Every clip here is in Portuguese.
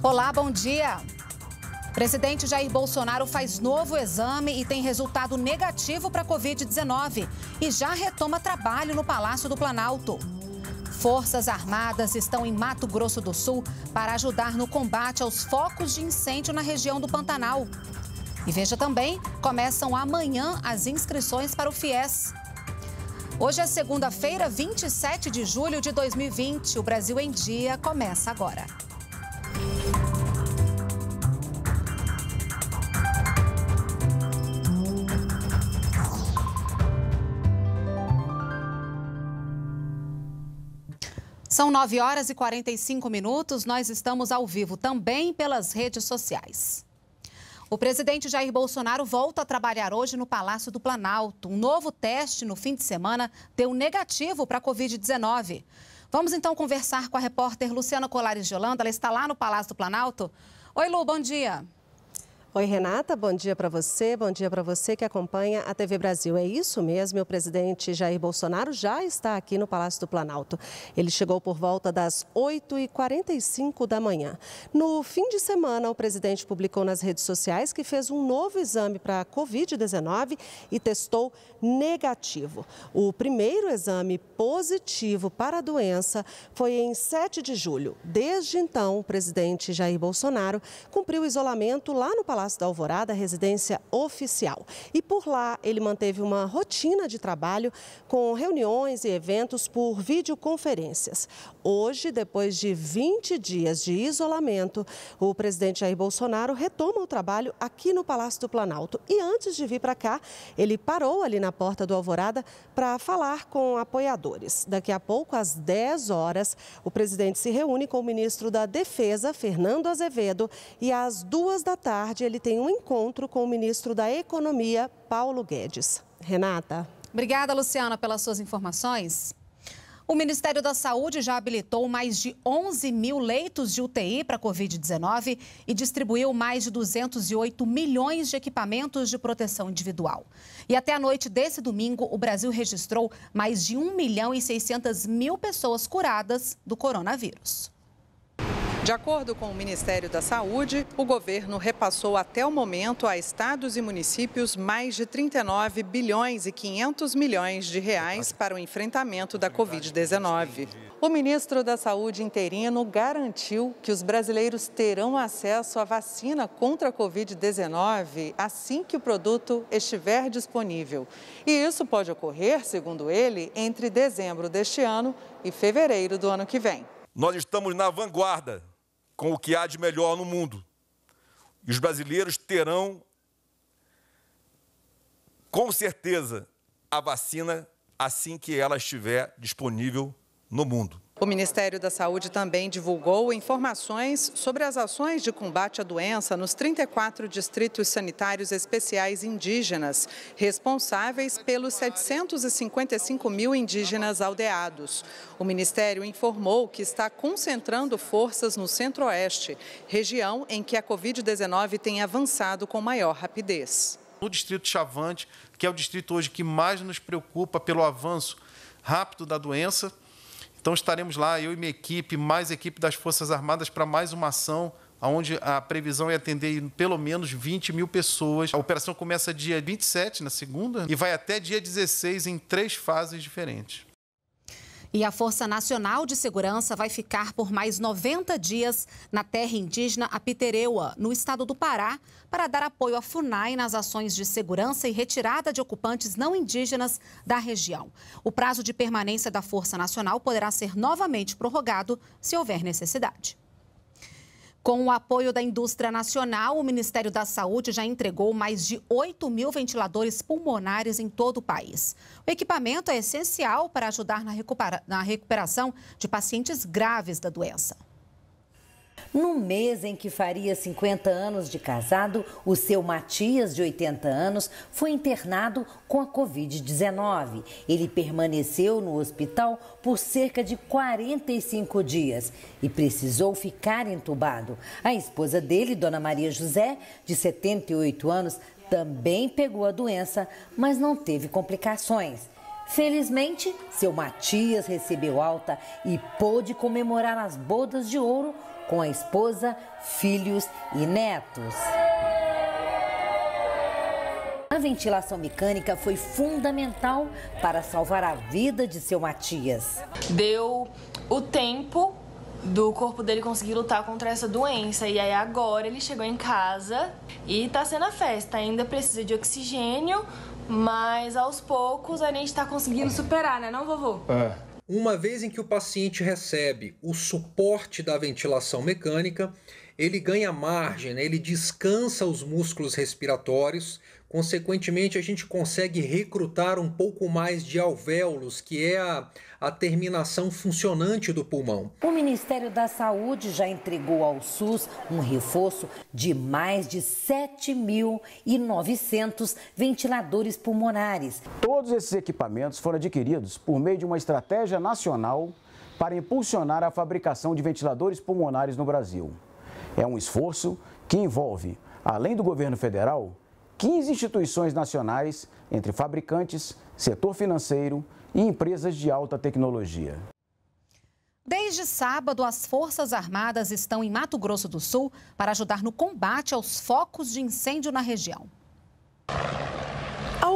Olá, bom dia. Presidente Jair Bolsonaro faz novo exame e tem resultado negativo para Covid-19 e já retoma trabalho no Palácio do Planalto. Forças Armadas estão em Mato Grosso do Sul para ajudar no combate aos focos de incêndio na região do Pantanal. E veja também, começam amanhã as inscrições para o FIES. Hoje é segunda-feira, 27 de julho de 2020. O Brasil em Dia começa agora. São 9 horas e 45 minutos. Nós estamos ao vivo também pelas redes sociais. O presidente Jair Bolsonaro volta a trabalhar hoje no Palácio do Planalto. Um novo teste no fim de semana deu negativo para a Covid-19. Vamos então conversar com a repórter Luciana Colares de Holanda. Ela está lá no Palácio do Planalto. Oi, Lu, bom dia. Oi, Renata, bom dia para você, bom dia para você que acompanha a TV Brasil. É isso mesmo, o presidente Jair Bolsonaro já está aqui no Palácio do Planalto. Ele chegou por volta das 8h45 da manhã. No fim de semana, o presidente publicou nas redes sociais que fez um novo exame para a Covid-19 e testou negativo. O primeiro exame positivo para a doença foi em 7 de julho. Desde então, o presidente Jair Bolsonaro cumpriu isolamento lá no Palácio Palácio da Alvorada, residência oficial. E por lá ele manteve uma rotina de trabalho com reuniões e eventos por videoconferências. Hoje, depois de 20 dias de isolamento, o presidente Jair Bolsonaro retoma o trabalho aqui no Palácio do Planalto. E antes de vir para cá, ele parou ali na porta do Alvorada para falar com apoiadores. Daqui a pouco, às 10 horas, o presidente se reúne com o ministro da Defesa, Fernando Azevedo, e às duas da tarde, ele tem um encontro com o ministro da Economia, Paulo Guedes. Renata. Obrigada, Luciana, pelas suas informações. O Ministério da Saúde já habilitou mais de 11 mil leitos de UTI para a Covid-19 e distribuiu mais de 208 milhões de equipamentos de proteção individual. E até a noite desse domingo, o Brasil registrou mais de 1 milhão e 600 mil pessoas curadas do coronavírus. De acordo com o Ministério da Saúde, o governo repassou até o momento a estados e municípios mais de 39 bilhões e 500 milhões de reais para o enfrentamento da Covid-19. O ministro da Saúde interino garantiu que os brasileiros terão acesso à vacina contra a Covid-19 assim que o produto estiver disponível. E isso pode ocorrer, segundo ele, entre dezembro deste ano e fevereiro do ano que vem. Nós estamos na vanguarda com o que há de melhor no mundo. E os brasileiros terão, com certeza, a vacina assim que ela estiver disponível no mundo. O Ministério da Saúde também divulgou informações sobre as ações de combate à doença nos 34 distritos sanitários especiais indígenas, responsáveis pelos 755 mil indígenas aldeados. O Ministério informou que está concentrando forças no Centro-Oeste, região em que a Covid-19 tem avançado com maior rapidez. No distrito Chavante, que é o distrito hoje que mais nos preocupa pelo avanço rápido da doença, então estaremos lá, eu e minha equipe, mais equipe das Forças Armadas, para mais uma ação onde a previsão é atender pelo menos 20 mil pessoas. A operação começa dia 27, na segunda, e vai até dia 16 em três fases diferentes. E a Força Nacional de Segurança vai ficar por mais 90 dias na terra indígena Apitereua, no estado do Pará, para dar apoio à FUNAI nas ações de segurança e retirada de ocupantes não indígenas da região. O prazo de permanência da Força Nacional poderá ser novamente prorrogado se houver necessidade. Com o apoio da indústria nacional, o Ministério da Saúde já entregou mais de 8 mil ventiladores pulmonares em todo o país. O equipamento é essencial para ajudar na recuperação de pacientes graves da doença. No mês em que faria 50 anos de casado, o seu Matias, de 80 anos, foi internado com a Covid-19. Ele permaneceu no hospital por cerca de 45 dias e precisou ficar entubado. A esposa dele, Dona Maria José, de 78 anos, também pegou a doença, mas não teve complicações. Felizmente, seu Matias recebeu alta e pôde comemorar as bodas de ouro com a esposa, filhos e netos. A ventilação mecânica foi fundamental para salvar a vida de seu Matias. Deu o tempo do corpo dele conseguir lutar contra essa doença. E aí agora ele chegou em casa e está sendo a festa. Ainda precisa de oxigênio, mas aos poucos a gente está conseguindo superar, né, não, vovô? É. Uma vez em que o paciente recebe o suporte da ventilação mecânica, ele ganha margem, né? ele descansa os músculos respiratórios, consequentemente a gente consegue recrutar um pouco mais de alvéolos, que é a, a terminação funcionante do pulmão. O Ministério da Saúde já entregou ao SUS um reforço de mais de 7.900 ventiladores pulmonares. Todos esses equipamentos foram adquiridos por meio de uma estratégia nacional para impulsionar a fabricação de ventiladores pulmonares no Brasil. É um esforço que envolve, além do governo federal, 15 instituições nacionais, entre fabricantes, setor financeiro e empresas de alta tecnologia. Desde sábado, as Forças Armadas estão em Mato Grosso do Sul para ajudar no combate aos focos de incêndio na região.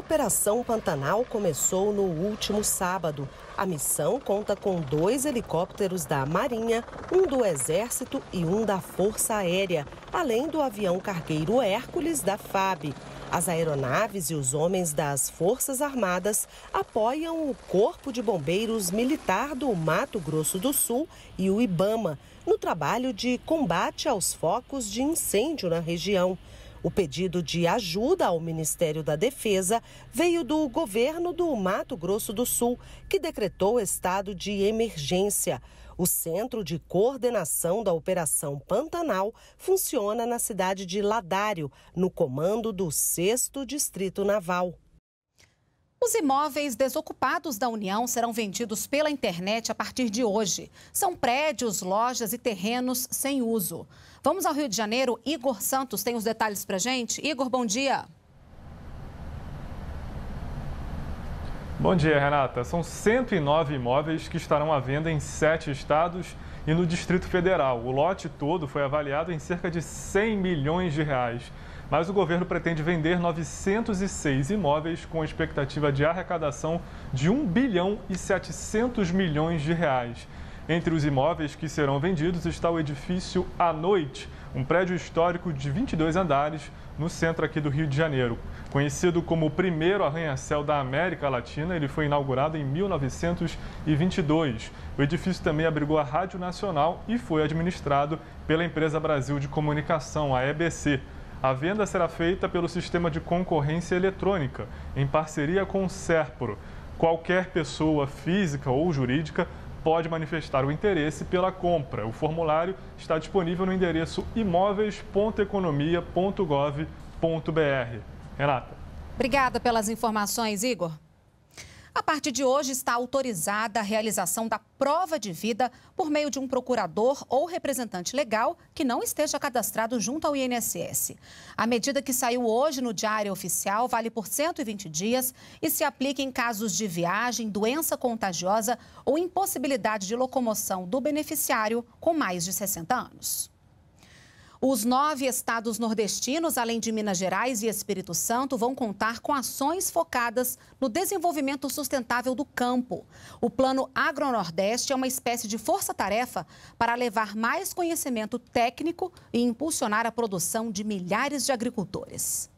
Operação Pantanal começou no último sábado. A missão conta com dois helicópteros da Marinha, um do Exército e um da Força Aérea, além do avião cargueiro Hércules da FAB. As aeronaves e os homens das Forças Armadas apoiam o Corpo de Bombeiros Militar do Mato Grosso do Sul e o IBAMA no trabalho de combate aos focos de incêndio na região. O pedido de ajuda ao Ministério da Defesa veio do governo do Mato Grosso do Sul, que decretou estado de emergência. O Centro de Coordenação da Operação Pantanal funciona na cidade de Ladário, no comando do 6 Distrito Naval. Os imóveis desocupados da União serão vendidos pela internet a partir de hoje. São prédios, lojas e terrenos sem uso. Vamos ao Rio de Janeiro. Igor Santos tem os detalhes para gente. Igor, bom dia. Bom dia, Renata. São 109 imóveis que estarão à venda em sete estados e no Distrito Federal. O lote todo foi avaliado em cerca de 100 milhões de reais. Mas o governo pretende vender 906 imóveis com expectativa de arrecadação de 1 bilhão e 700 milhões de reais. Entre os imóveis que serão vendidos está o edifício A Noite, um prédio histórico de 22 andares no centro aqui do Rio de Janeiro. Conhecido como o primeiro arranha-céu da América Latina, ele foi inaugurado em 1922. O edifício também abrigou a Rádio Nacional e foi administrado pela empresa Brasil de Comunicação, a EBC. A venda será feita pelo sistema de concorrência eletrônica, em parceria com o Serpro. Qualquer pessoa física ou jurídica pode manifestar o interesse pela compra. O formulário está disponível no endereço imóveis.economia.gov.br. Renata. Obrigada pelas informações, Igor. A partir de hoje está autorizada a realização da prova de vida por meio de um procurador ou representante legal que não esteja cadastrado junto ao INSS. A medida que saiu hoje no Diário Oficial vale por 120 dias e se aplica em casos de viagem, doença contagiosa ou impossibilidade de locomoção do beneficiário com mais de 60 anos. Os nove estados nordestinos, além de Minas Gerais e Espírito Santo, vão contar com ações focadas no desenvolvimento sustentável do campo. O Plano AgroNordeste é uma espécie de força-tarefa para levar mais conhecimento técnico e impulsionar a produção de milhares de agricultores.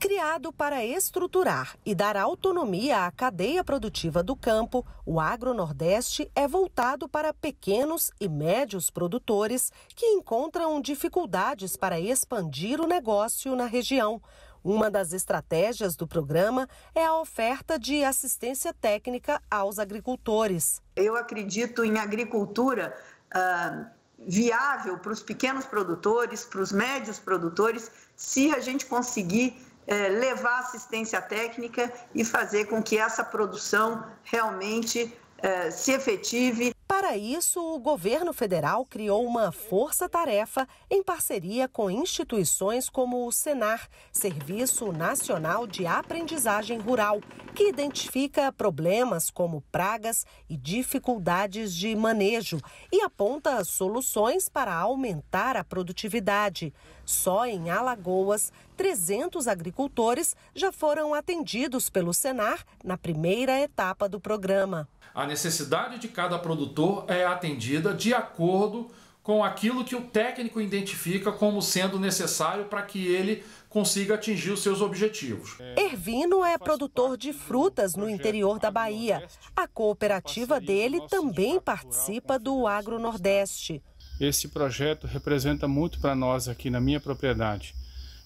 Criado para estruturar e dar autonomia à cadeia produtiva do campo, o AgroNordeste é voltado para pequenos e médios produtores que encontram dificuldades para expandir o negócio na região. Uma das estratégias do programa é a oferta de assistência técnica aos agricultores. Eu acredito em agricultura. Uh viável para os pequenos produtores, para os médios produtores, se a gente conseguir é, levar assistência técnica e fazer com que essa produção realmente é, se efetive para isso, o governo federal criou uma força-tarefa em parceria com instituições como o SENAR, Serviço Nacional de Aprendizagem Rural, que identifica problemas como pragas e dificuldades de manejo e aponta soluções para aumentar a produtividade. Só em Alagoas, 300 agricultores já foram atendidos pelo Senar na primeira etapa do programa. A necessidade de cada produtor é atendida de acordo com aquilo que o técnico identifica como sendo necessário para que ele consiga atingir os seus objetivos. Ervino é produtor de frutas no interior da Bahia. A cooperativa dele também participa do Agro Nordeste. Esse projeto representa muito para nós aqui na minha propriedade.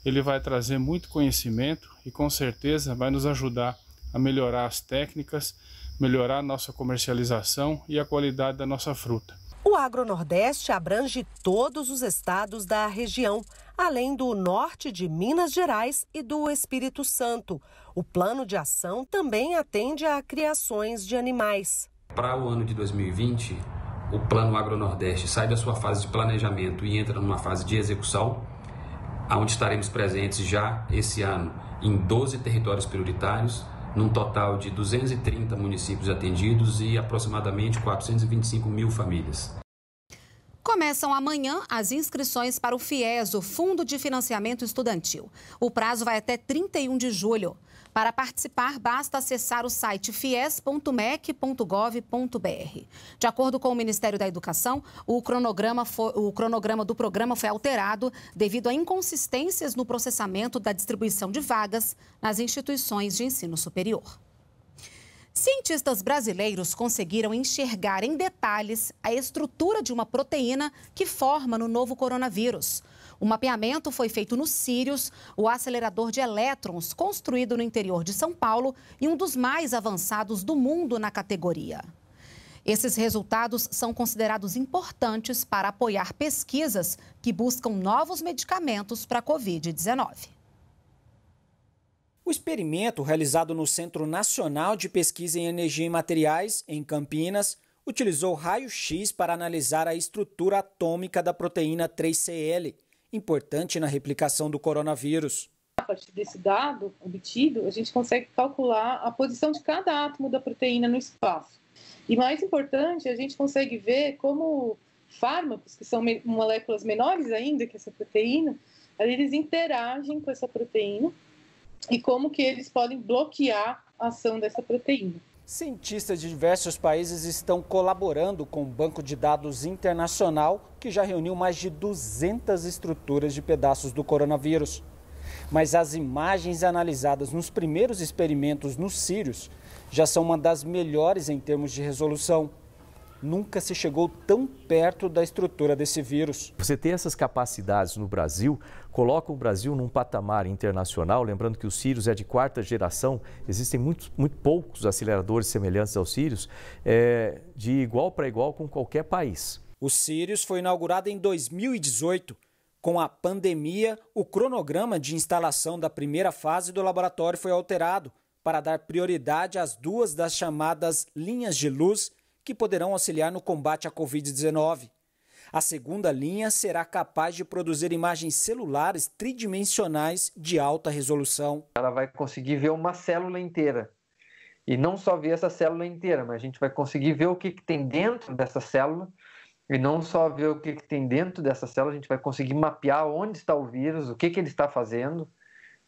Ele vai trazer muito conhecimento e com certeza vai nos ajudar a melhorar as técnicas melhorar nossa comercialização e a qualidade da nossa fruta. O Agronordeste abrange todos os estados da região, além do norte de Minas Gerais e do Espírito Santo. O plano de ação também atende a criações de animais. Para o ano de 2020, o Plano Agronordeste sai da sua fase de planejamento e entra numa fase de execução, onde estaremos presentes já esse ano em 12 territórios prioritários, num total de 230 municípios atendidos e aproximadamente 425 mil famílias. Começam amanhã as inscrições para o FIES, o Fundo de Financiamento Estudantil. O prazo vai até 31 de julho. Para participar, basta acessar o site fies.mec.gov.br. De acordo com o Ministério da Educação, o cronograma, foi, o cronograma do programa foi alterado devido a inconsistências no processamento da distribuição de vagas nas instituições de ensino superior. Cientistas brasileiros conseguiram enxergar em detalhes a estrutura de uma proteína que forma no novo coronavírus. O mapeamento foi feito no Sirius, o acelerador de elétrons construído no interior de São Paulo e um dos mais avançados do mundo na categoria. Esses resultados são considerados importantes para apoiar pesquisas que buscam novos medicamentos para a Covid-19. O experimento, realizado no Centro Nacional de Pesquisa em Energia e Materiais, em Campinas, utilizou raio-x para analisar a estrutura atômica da proteína 3CL, importante na replicação do coronavírus. A partir desse dado obtido, a gente consegue calcular a posição de cada átomo da proteína no espaço. E mais importante, a gente consegue ver como fármacos, que são moléculas menores ainda que essa proteína, eles interagem com essa proteína e como que eles podem bloquear a ação dessa proteína. Cientistas de diversos países estão colaborando com o um banco de dados internacional que já reuniu mais de 200 estruturas de pedaços do coronavírus. Mas as imagens analisadas nos primeiros experimentos nos sírios já são uma das melhores em termos de resolução nunca se chegou tão perto da estrutura desse vírus. Você ter essas capacidades no Brasil coloca o Brasil num patamar internacional. Lembrando que o Sirius é de quarta geração, existem muito muito poucos aceleradores semelhantes ao Sirius, é, de igual para igual com qualquer país. O Sirius foi inaugurado em 2018. Com a pandemia, o cronograma de instalação da primeira fase do laboratório foi alterado para dar prioridade às duas das chamadas linhas de luz que poderão auxiliar no combate à Covid-19. A segunda linha será capaz de produzir imagens celulares tridimensionais de alta resolução. Ela vai conseguir ver uma célula inteira. E não só ver essa célula inteira, mas a gente vai conseguir ver o que, que tem dentro dessa célula. E não só ver o que, que tem dentro dessa célula, a gente vai conseguir mapear onde está o vírus, o que, que ele está fazendo,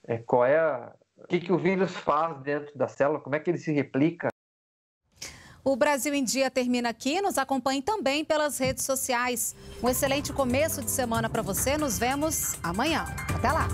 é, qual é a, o que, que o vírus faz dentro da célula, como é que ele se replica. O Brasil em Dia termina aqui. Nos acompanhe também pelas redes sociais. Um excelente começo de semana para você. Nos vemos amanhã. Até lá.